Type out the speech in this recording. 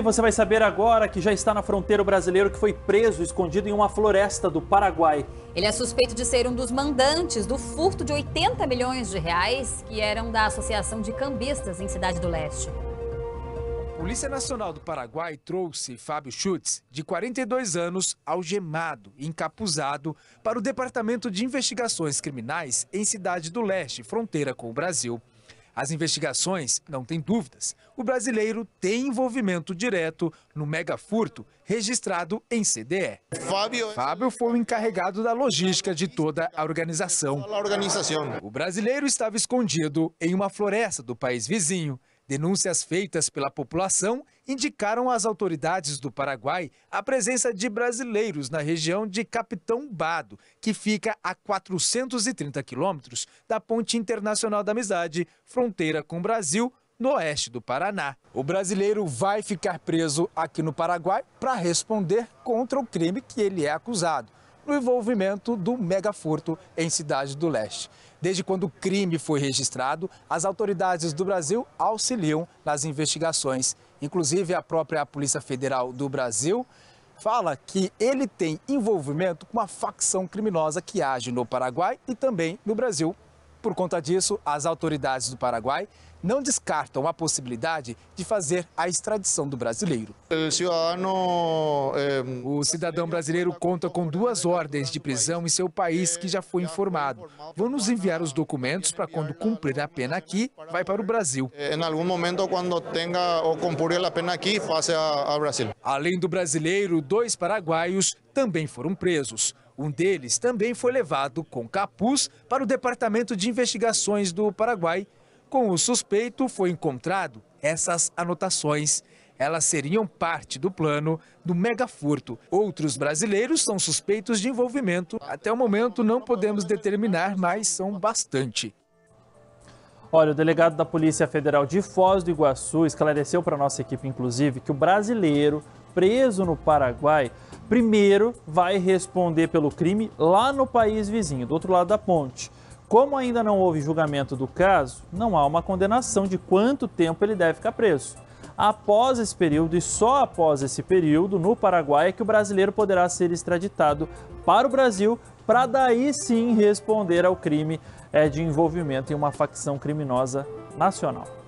ontem, você vai saber agora que já está na fronteira o brasileiro que foi preso escondido em uma floresta do Paraguai. Ele é suspeito de ser um dos mandantes do furto de 80 milhões de reais que eram da Associação de Cambistas em Cidade do Leste. Polícia Nacional do Paraguai trouxe Fábio Schutz, de 42 anos, algemado e encapuzado, para o Departamento de Investigações Criminais em Cidade do Leste, fronteira com o Brasil. As investigações não têm dúvidas. O brasileiro tem envolvimento direto no mega furto registrado em CDE. Fábio, Fábio foi o encarregado da logística de toda a organização. O brasileiro estava escondido em uma floresta do país vizinho Denúncias feitas pela população indicaram às autoridades do Paraguai a presença de brasileiros na região de Capitão Bado, que fica a 430 quilômetros da Ponte Internacional da Amizade, fronteira com o Brasil, no oeste do Paraná. O brasileiro vai ficar preso aqui no Paraguai para responder contra o crime que ele é acusado no envolvimento do megafurto em Cidade do Leste. Desde quando o crime foi registrado, as autoridades do Brasil auxiliam nas investigações. Inclusive, a própria Polícia Federal do Brasil fala que ele tem envolvimento com uma facção criminosa que age no Paraguai e também no Brasil por conta disso, as autoridades do Paraguai não descartam a possibilidade de fazer a extradição do brasileiro. Eh, eh, o cidadão brasileiro conta com duas ordens de prisão em seu país, que já foi informado. Vão nos enviar os documentos para quando cumprir a pena aqui, vai para o Brasil. Em eh, algum momento, quando tenha ou cumprir a pena aqui, faça ao Brasil. Além do brasileiro, dois paraguaios também foram presos. Um deles também foi levado com capuz para o Departamento de Investigações do Paraguai. Com o suspeito foi encontrado essas anotações. Elas seriam parte do plano do megafurto. Outros brasileiros são suspeitos de envolvimento. Até o momento não podemos determinar, mas são bastante. Olha, o delegado da Polícia Federal de Foz do Iguaçu esclareceu para a nossa equipe, inclusive, que o brasileiro preso no Paraguai, primeiro vai responder pelo crime lá no país vizinho, do outro lado da ponte. Como ainda não houve julgamento do caso, não há uma condenação de quanto tempo ele deve ficar preso. Após esse período e só após esse período, no Paraguai, é que o brasileiro poderá ser extraditado para o Brasil para daí sim responder ao crime é de envolvimento em uma facção criminosa nacional.